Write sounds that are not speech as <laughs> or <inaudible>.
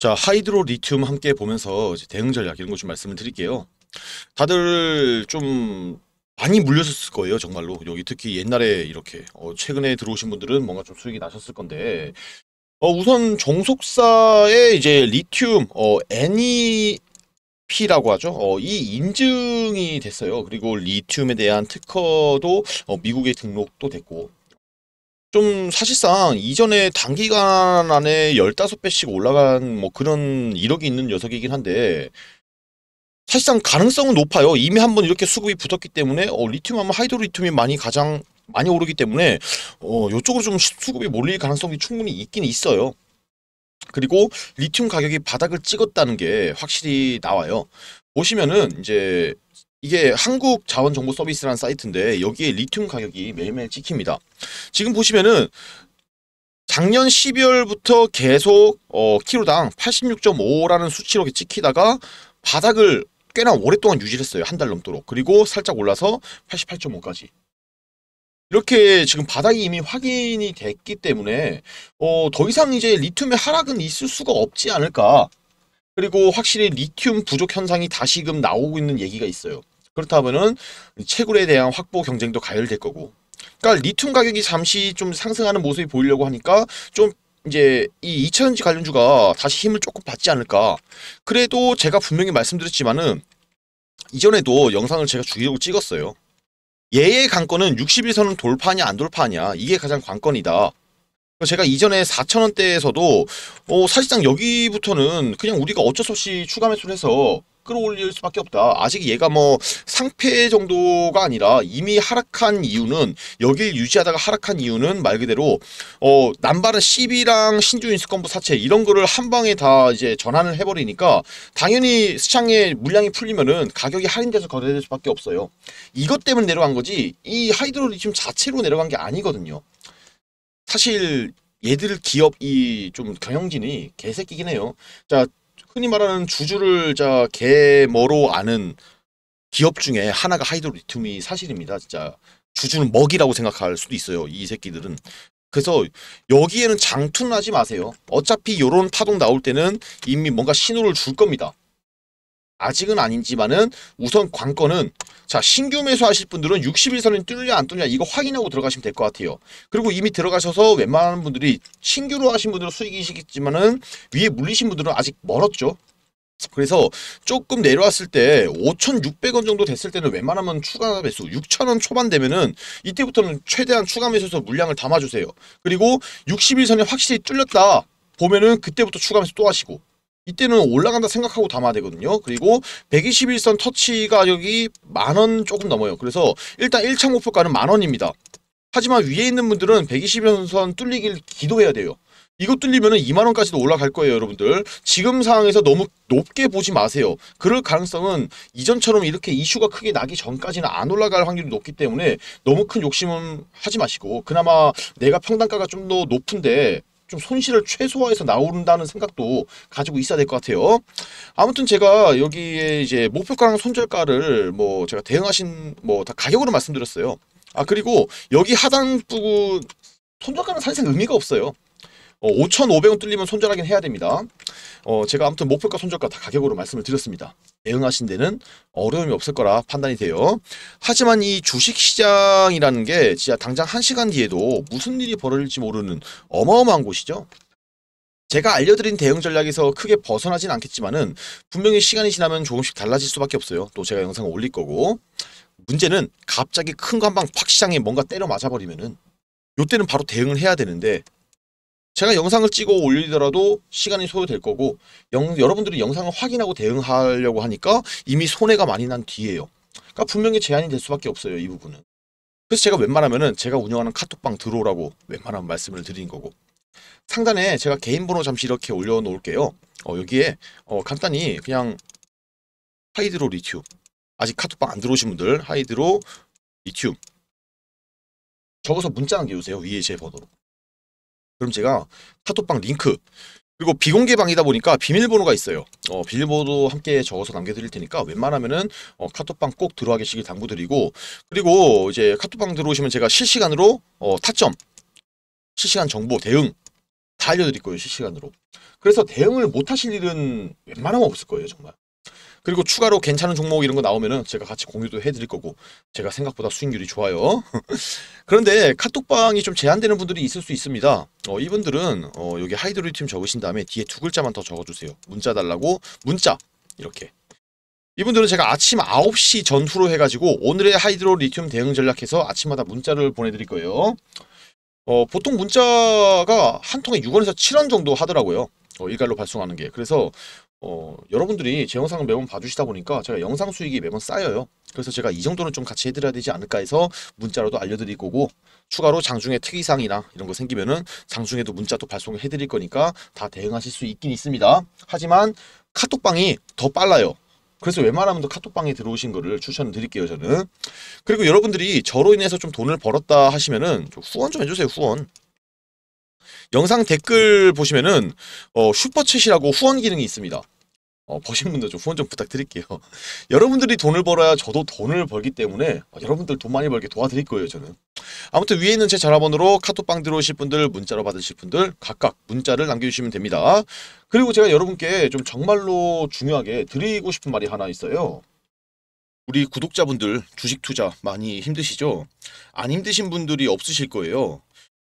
자 하이드로 리튬 함께 보면서 대응 전략 이런 거 좀 말씀을 드릴게요. 다들 좀 많이 물렸을 거예요 정말로 여기 특히 옛날에 이렇게 어, 최근에 들어오신 분들은 뭔가 좀 수익이 나셨을 건데 어, 우선 정속사의 이제 리튬 어, NEP라고 하죠 어, 이 인증이 됐어요 그리고 리튬에 대한 특허도 어, 미국에 등록도 됐고 좀 사실상 이전에 단기간 안에 15배씩 올라간 뭐 그런 이력이 있는 녀석이긴 한데 사실상 가능성은 높아요. 이미 한 번 이렇게 수급이 붙었기 때문에 어, 리튬 하면 하이드로 리튬이 많이 가장 많이 오르기 때문에 어, 요쪽으로좀 수급이 몰릴 가능성이 충분히 있긴 있어요. 그리고 리튬 가격이 바닥을 찍었다는 게 확실히 나와요. 보시면은 이제 이게 한국 자원 정보 서비스라는 사이트인데 여기에 리튬 가격이 매일매일 찍힙니다. 지금 보시면은 작년 12월부터 계속 어, 키로당 86.5라는 수치로 찍히다가 바닥을 꽤나 오랫동안 유지했어요. 한 달 넘도록. 그리고 살짝 올라서 88.5까지. 이렇게 지금 바닥이 이미 확인이 됐기 때문에 어, 더 이상 이제 리튬의 하락은 있을 수가 없지 않을까. 그리고 확실히 리튬 부족 현상이 다시금 나오고 있는 얘기가 있어요. 그렇다면은 채굴에 대한 확보 경쟁도 가열될 거고. 그러니까 리튬 가격이 잠시 좀 상승하는 모습이 보이려고 하니까 좀 이제 이 2차전지 관련주가 다시 힘을 조금 받지 않을까. 그래도 제가 분명히 말씀드렸지만은 이전에도 영상을 제가 주기로 찍었어요. 얘의 관건은 6 0일선은 돌파냐 안 돌파냐 이게 가장 관건이다. 제가 이전에 4,000원대에서도 어, 사실상 여기부터는 그냥 우리가 어쩔 수 없이 추가 매수를 해서 끌어올릴 수밖에 없다. 아직 얘가 뭐 상패 정도가 아니라 이미 하락한 이유는 여길 유지하다가 하락한 이유는 말 그대로 어 남발은 CB랑 신주 인수권부 사채 이런 거를 한 방에 다 이제 전환을 해버리니까 당연히 시장에 물량이 풀리면은 가격이 할인돼서 거래될 수밖에 없어요. 이것 때문에 내려간 거지 이 하이드로리튬 자체로 내려간 게 아니거든요. 사실 얘들 기업 이좀 경영진이 개새끼긴 해요. 자 흔히 말하는 주주를 자 개머로 아는 기업 중에 하나가 하이드로리튬이 사실입니다. 진짜 주주는 먹이라고 생각할 수도 있어요. 이 새끼들은. 그래서 여기에는 장투는 하지 마세요. 어차피 이런 파동 나올 때는 이미 뭔가 신호를 줄 겁니다. 아직은 아닌지만은 우선 관건은 자 신규 매수하실 분들은 6 0일선을 뚫냐 안 뚫냐 이거 확인하고 들어가시면 될 것 같아요. 그리고 이미 들어가셔서 웬만한 분들이 신규로 하신 분들은 수익이시겠지만은 위에 물리신 분들은 아직 멀었죠. 그래서 조금 내려왔을 때 5,600원 정도 됐을 때는 웬만하면 추가 매수 6,000원 초반 되면은 이때부터는 최대한 추가 매수해서 물량을 담아주세요. 그리고 60일선이 확실히 뚫렸다 보면은 그때부터 추가 매수 또 하시고 이때는 올라간다 생각하고 담아야 되거든요. 그리고 121선 터치 가격이 만 원 조금 넘어요. 그래서 일단 1창 목표가는 만원입니다. 하지만 위에 있는 분들은 121선 뚫리길 기도해야 돼요. 이거 뚫리면 2만원까지도 올라갈 거예요 여러분들 지금 상황에서 너무 높게 보지 마세요 그럴 가능성은 이전처럼 이렇게 이슈가 크게 나기 전까지는 안 올라갈 확률이 높기 때문에 너무 큰 욕심은 하지 마시고 그나마 내가 평단가가 좀 더 높은데 좀 손실을 최소화해서 나온다는 생각도 가지고 있어야 될 것 같아요. 아무튼 제가 여기에 이제 목표가랑 손절가를 뭐 제가 대응하신 뭐 다 가격으로 말씀드렸어요. 아 그리고 여기 하단 부분 손절가는 사실상 의미가 없어요. 어, 5,500원 뚫리면 손절하긴 해야 됩니다. 어, 제가 아무튼 목표가 손절가 다 가격으로 말씀을 드렸습니다. 대응하신 데는 어려움이 없을 거라 판단이 돼요. 하지만 이 주식시장이라는 게 진짜 당장 한시간 뒤에도 무슨 일이 벌어질지 모르는 어마어마한 곳이죠. 제가 알려드린 대응 전략에서 크게 벗어나진 않겠지만은 분명히 시간이 지나면 조금씩 달라질 수밖에 없어요. 또 제가 영상을 올릴 거고 문제는 갑자기 큰거방팍 시장에 뭔가 때려 맞아버리면은 요때는 바로 대응을 해야 되는데 제가 영상을 찍어 올리더라도 시간이 소요될 거고 영, 여러분들이 영상을 확인하고 대응하려고 하니까 이미 손해가 많이 난 뒤에요. 그러니까 분명히 제한이 될 수밖에 없어요. 이 부분은. 그래서 제가 웬만하면은 제가 운영하는 카톡방 들어오라고 웬만한 말씀을 드린 거고 상단에 제가 개인 번호 잠시 이렇게 올려놓을게요. 어, 여기에 어, 간단히 그냥 하이드로 리튬 아직 카톡방 안 들어오신 분들 하이드로 리튬 적어서 문자 남겨주세요. 위에 제 번호로. 그럼 제가 카톡방 링크 그리고 비공개 방이다 보니까 비밀번호가 있어요. 어, 비밀번호도 함께 적어서 남겨드릴 테니까 웬만하면은 어, 카톡방 꼭 들어와 계시길 당부드리고 그리고 이제 카톡방 들어오시면 제가 실시간으로 어, 타점, 실시간 정보, 대응 다 알려드릴 거예요. 실시간으로. 그래서 대응을 못하실 일은 웬만하면 없을 거예요. 정말. 그리고 추가로 괜찮은 종목 이런 거 나오면은 제가 같이 공유도 해드릴 거고 제가 생각보다 수익률이 좋아요. <laughs> 그런데 카톡방이 좀 제한되는 분들이 있을 수 있습니다. 어, 이분들은 어, 여기 하이드로리팀 적으신 다음에 뒤에 두 글자만 더 적어주세요. 문자 달라고 문자 이렇게 이분들은 제가 아침 9시 전후로 해가지고 오늘의 하이드로 리튬 대응 전략해서 아침마다 문자를 보내드릴 거예요. 어, 보통 문자가 한 통에 6원에서 7원 정도 하더라고요. 어, 일괄로 발송하는 게. 그래서 어, 여러분들이 제 영상을 매번 봐주시다 보니까 제가 영상 수익이 매번 쌓여요. 그래서 제가 이 정도는 좀 같이 해드려야 되지 않을까 해서 문자로도 알려드릴 거고 추가로 장중에 특이사항이나 이런 거 생기면은 장중에도 문자도 발송을 해드릴 거니까 다 대응하실 수 있긴 있습니다. 하지만 카톡방이 더 빨라요. 그래서 웬만하면 카톡방에 들어오신 거를 추천드릴게요 을 저는 그리고 여러분들이 저로 인해서 좀 돈을 벌었다 하시면은 후원 좀 해주세요 후원 영상 댓글 보시면은 어, 슈퍼챗이라고 후원 기능이 있습니다. 어, 버신 분들 좀 후원 좀 부탁드릴게요. <laughs> 여러분들이 돈을 벌어야 저도 돈을 벌기 때문에 어, 여러분들 돈 많이 벌게 도와드릴 거예요, 저는. 아무튼 위에 있는 제 전화번호로 카톡방 들어오실 분들, 문자로 받으실 분들 각각 문자를 남겨주시면 됩니다. 그리고 제가 여러분께 좀 정말로 중요하게 드리고 싶은 말이 하나 있어요. 우리 구독자분들 주식 투자 많이 힘드시죠? 안 힘드신 분들이 없으실 거예요.